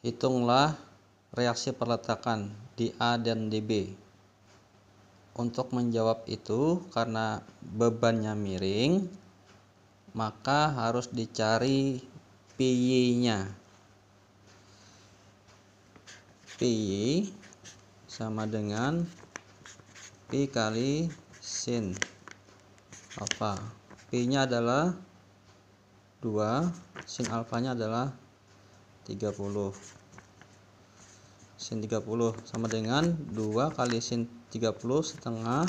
hitunglah reaksi perletakan di A dan di B. Untuk menjawab itu, karena bebannya miring, maka harus dicari PY-nya. PY sama dengan P kali sin alfa. P-nya adalah 2, sin alfanya adalah 30 sin 30 sama dengan 2 kali sin 30 setengah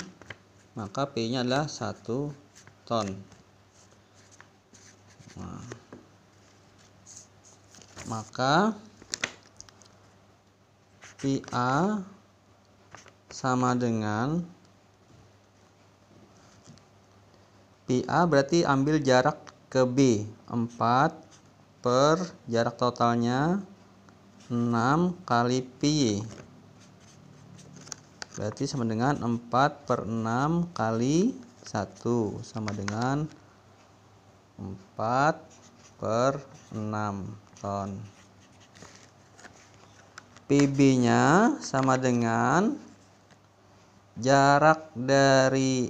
maka P nya adalah 1 ton nah, maka PA sama dengan PA berarti ambil jarak ke B 4 per jarak totalnya 6 kali pi berarti sama dengan 4 per 6 kali 1 sama dengan 4 per 6 ton PB nya sama dengan jarak dari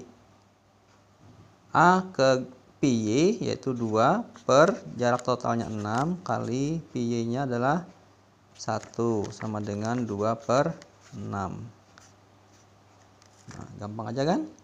A ke pi yaitu 2 per jarak totalnya 6 kali pi nya adalah 1 sama dengan 2 per 6 nah, gampang aja kan